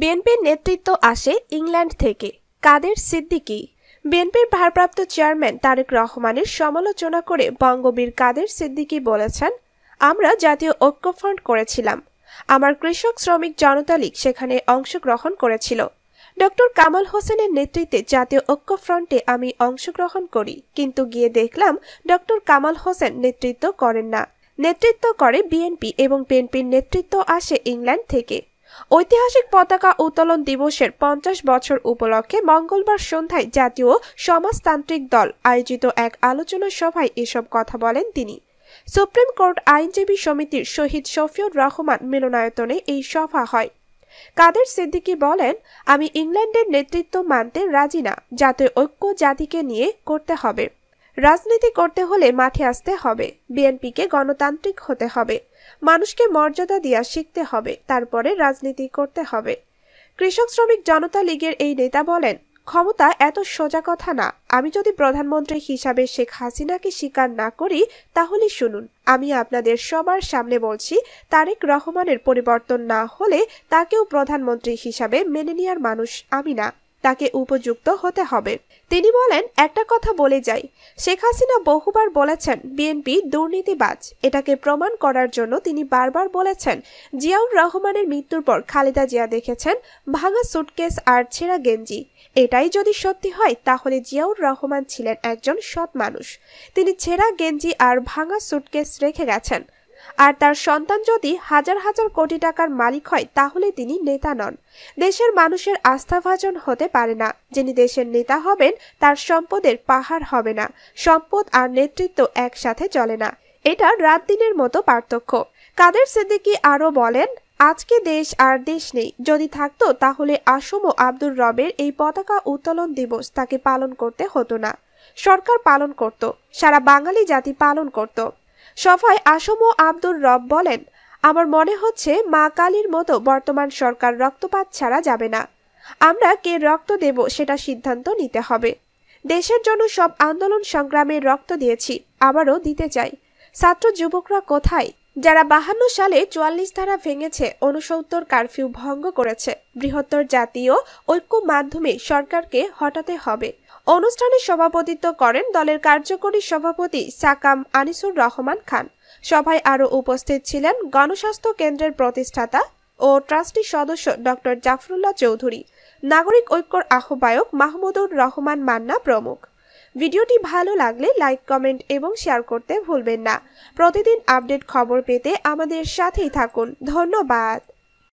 বিএনপির নেতৃত্ব আসে ইংল্যান্ড থেকে কাদের সিদ্দিকি বিএনপির ভারপ্রাপ্ত চেয়ারম্যান তারেক রহমানের সমালোচনা করে বঙ্গবীর কাদের সিদ্দিকি বলেছেন আমরা জাতীয় ঐক্যফ্রন্ট করেছিলাম আমার কৃষক শ্রমিক জনতা লীগ সেখানে অংশগ্রহণ করেছিল ডক্টর কামাল হোসেনের নেতৃত্বে জাতীয় ঐক্যফ্রন্টে আমি অংশগ্রহণ করি কিন্তু গিয়ে দেখলাম ডক্টর কামাল হোসেন নেতৃত্ব করেন না নেতৃত্ব করে বিএনপি এবং বিএনপির নেতৃত্ব আসে ইংল্যান্ড থেকে ঐতিহাসিক পতাকা উত্তোলন দিবসের পঞ্চাশ বছর উপলক্ষে মঙ্গলবার সন্ধ্যায় জাতীয় সমাজতান্ত্রিক দল আয়োজিত এক আলোচনা সভায় এসব কথা বলেন তিনি সুপ্রিম কোর্ট আইনজীবী সমিতির শহীদ শফিউর রহমান মিলনায়তনে এই সভা হয় কাদের সিদ্দিকী বলেন আমি ইংল্যান্ডের নেতৃত্ব মানতে রাজি না যাতে ঐক্য জাতিকে নিয়ে করতে হবে রাজনীতি করতে হলে মাঠে আসতে হবে বিএনপিকে গণতান্ত্রিক হতে হবে মানুষকে মর্যাদা দিয়া শিখতে হবে তারপরে রাজনীতি করতে হবে কৃষক শ্রমিক জনতা লীগের এই নেতা বলেন ক্ষমতা এত সোজা কথা না আমি যদি প্রধানমন্ত্রী হিসাবে শেখ হাসিনাকে স্বীকার না করি তাহলে শুনুন আমি আপনাদের সবার সামনে বলছি তারেক রহমানের পরিবর্তন না হলে তাকেও প্রধানমন্ত্রী হিসাবে মেনে নেওয়ার মানুষ আমি না তাকে উপযুক্ত হতে হবে তিনি বলেন একটা কথা বলে যাই শেখ হাসিনা বহুবার বলেছেন বিএনপি দুর্নীতিবাজ এটাকে প্রমাণ করার জন্য তিনি বারবার বলেছেন জিয়াউর রহমানের মৃত্যুর পর খালেদা জিয়া দেখেছেন ভাঙা সুটকেস আর ছেঁড়া গেঞ্জি এটাই যদি সত্যি হয় তাহলে জিয়াউর রহমান ছিলেন একজন সৎ মানুষ তিনি ছেঁড়া গেঞ্জি আর ভাঙা সুটকেস রেখে গেছেন আর তার সন্তান যদি হাজার হাজার কোটি টাকার মালিক হয় তাহলে তিনি নেতা নন দেশের মানুষের আস্থাভাজন হতে পারে না যিনি দেশের নেতা হবেন তার সম্পদের পাহাড় হবে না সম্পদ আর নেতৃত্ব একসাথে চলে না এটা রাত দিনের মতো পার্থক্য কাদের সিদ্দিকি আরও বলেন আজকে দেশ আর দেশ নেই যদি থাকতো তাহলে আসম ও আব্দুর রবের এই পতাকা উত্তোলন দিবস তাকে পালন করতে হতো না সরকার পালন করত সারা বাঙালি জাতি পালন করত সভায় আসম আব্দুর রব বলেন আমার মনে হচ্ছে মা কালীর মতো বর্তমান সরকার রক্তপাত ছাড়া যাবে না আমরা কে রক্ত দেব সেটা সিদ্ধান্ত নিতে হবে দেশের জন্য সব আন্দোলন সংগ্রামে রক্ত দিয়েছি আবারও দিতে চাই ছাত্র যুবকরা কোথায় যারা বাহান্ন সালে চুয়াল্লিশ ধারা ভেঙেছে অনুসত্তর কারফিউ ভঙ্গ করেছে বৃহত্তর জাতীয় ঐক্য মাধ্যমে সরকারকে হটাতে হবে অনুষ্ঠানে সভাপতিত্ব করেন দলের কার্যকরী সভাপতি সাকাম আনিসুর রহমান খান সভায় আরও উপস্থিত ছিলেন গণস্বাস্থ্য কেন্দ্রের প্রতিষ্ঠাতা ও ট্রাস্টি সদস্য ডক্টর জাফরুল্লাহ চৌধুরী নাগরিক ঐক্যর আহ্বায়ক মাহমুদুর রহমান মান্না প্রমুখ ভিডিওটি ভালো লাগলে লাইক কমেন্ট এবং শেয়ার করতে ভুলবেন না প্রতিদিন আপডেট খবর পেতে আমাদের সাথেই থাকুন ধন্যবাদ